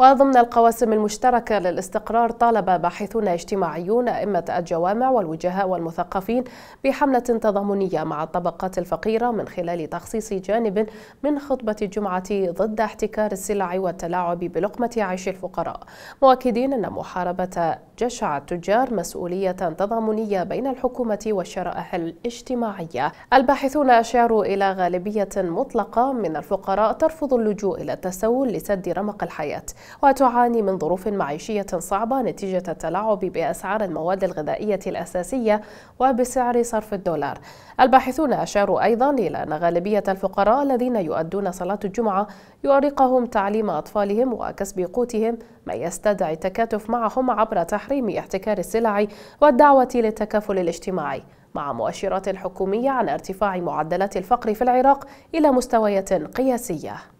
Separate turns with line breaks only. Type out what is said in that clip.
وضمن القواسم المشتركة للاستقرار طالب باحثون اجتماعيون أئمة الجوامع والوجهاء والمثقفين بحملة تضامنية مع الطبقات الفقيرة من خلال تخصيص جانب من خطبة الجمعة ضد احتكار السلع والتلاعب بلقمة عيش الفقراء مؤكدين أن محاربة جشع التجار مسؤولية تضامنية بين الحكومة والشرائح الاجتماعية الباحثون أشاروا إلى غالبية مطلقة من الفقراء ترفض اللجوء إلى التسول لسد رمق الحياة وتعاني من ظروف معيشية صعبة نتيجة التلاعب بأسعار المواد الغذائية الأساسية وبسعر صرف الدولار الباحثون أشاروا أيضا إلى أن غالبية الفقراء الذين يؤدون صلاة الجمعة يؤرقهم تعليم أطفالهم وكسب قوتهم ما يستدعي التكاتف معهم عبر تحريم احتكار السلع والدعوة للتكافل الاجتماعي مع مؤشرات حكومية عن ارتفاع معدلات الفقر في العراق إلى مستويات قياسية